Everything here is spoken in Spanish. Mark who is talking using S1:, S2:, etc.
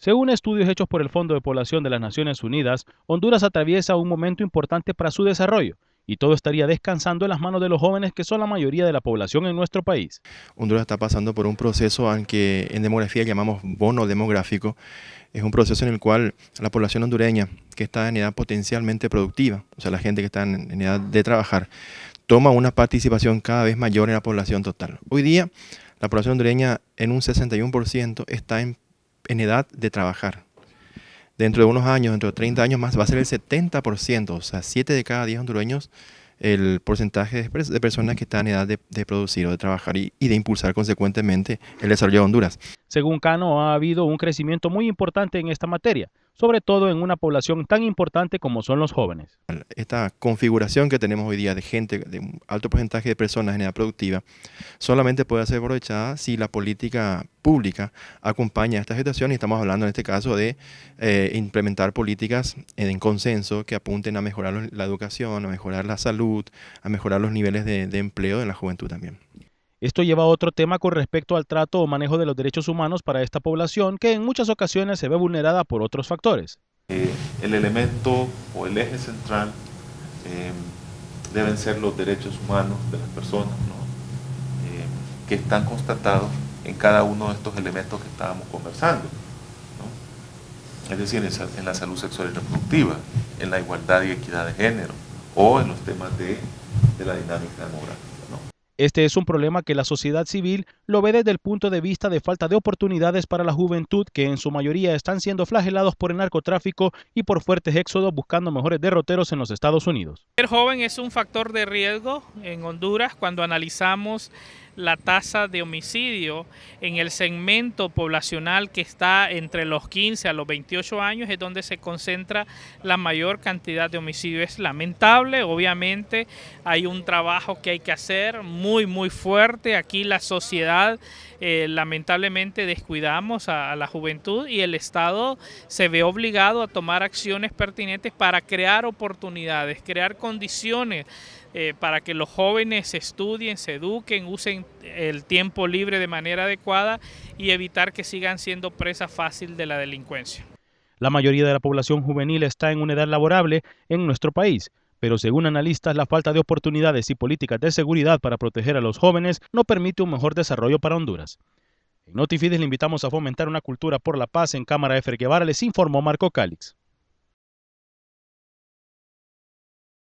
S1: Según estudios hechos por el Fondo de Población de las Naciones Unidas, Honduras atraviesa un momento importante para su desarrollo y todo estaría descansando en las manos de los jóvenes que son la mayoría de la población en
S2: nuestro país. Honduras está pasando por un proceso al que en demografía llamamos bono demográfico. Es un proceso en el cual la población hondureña, que está en edad potencialmente productiva, o sea, la gente que está en edad de trabajar, toma una participación cada vez mayor en la población total. Hoy día, la población hondureña en un 61% está en en edad de trabajar. Dentro de unos años, dentro de 30 años más, va a ser el 70%, o sea, 7 de cada 10 hondureños, el porcentaje de personas que están en edad de, producir o de trabajar y de impulsar consecuentemente el desarrollo de Honduras. Según Cano, ha habido un crecimiento
S1: muy importante en esta materia sobre todo en una población tan importante como son los jóvenes.
S2: Esta configuración que tenemos hoy día de gente, de un alto porcentaje de personas en edad productiva, solamente puede ser aprovechada si la política pública acompaña a esta situación y estamos hablando en este caso de eh, implementar políticas en, consenso que apunten a mejorar la educación, a mejorar la salud, a mejorar los niveles de, de empleo de la juventud también.
S1: Esto lleva a otro tema con respecto al trato o manejo de los derechos humanos para esta población que en muchas ocasiones se ve vulnerada por otros factores.
S2: Eh, el elemento o el eje central em, deben ser los derechos humanos de las personas em, que están constatados en cada uno de estos elementos que estábamos conversando. Es decir, en, la salud sexual y reproductiva, en la igualdad y equidad de género o en los temas de, de la dinámica demográfica.
S1: Este es un problema que la sociedad civil lo ve desde el punto de vista de falta de oportunidades para la juventud que en su mayoría están siendo flagelados por el narcotráfico y por fuertes éxodos buscando mejores derroteros en los Estados Unidos.
S3: El joven es un factor de riesgo en Honduras cuando analizamos la tasa de homicidio en el segmento poblacional que está entre los 15 a los 28 años, es donde se concentra la mayor cantidad de homicidios. Es lamentable, obviamente hay un trabajo que hay que hacer muy, muy fuerte. Aquí la sociedad eh, lamentablemente descuidamos a la juventud y el Estado se ve obligado a tomar acciones pertinentes para crear oportunidades, crear condiciones eh, para que los jóvenes estudien, se eduquen, usen el tiempo libre de manera adecuada y evitar que sigan siendo presa fácil de la delincuencia.
S1: La mayoría de la población juvenil está en una edad laborable en nuestro país, pero según analistas la falta de oportunidades y políticas de seguridad para proteger a los jóvenes no permite un mejor desarrollo para Honduras. En Notifides le invitamos a fomentar una cultura por la paz en Cámara de Guevara, les informó Marco Cálix.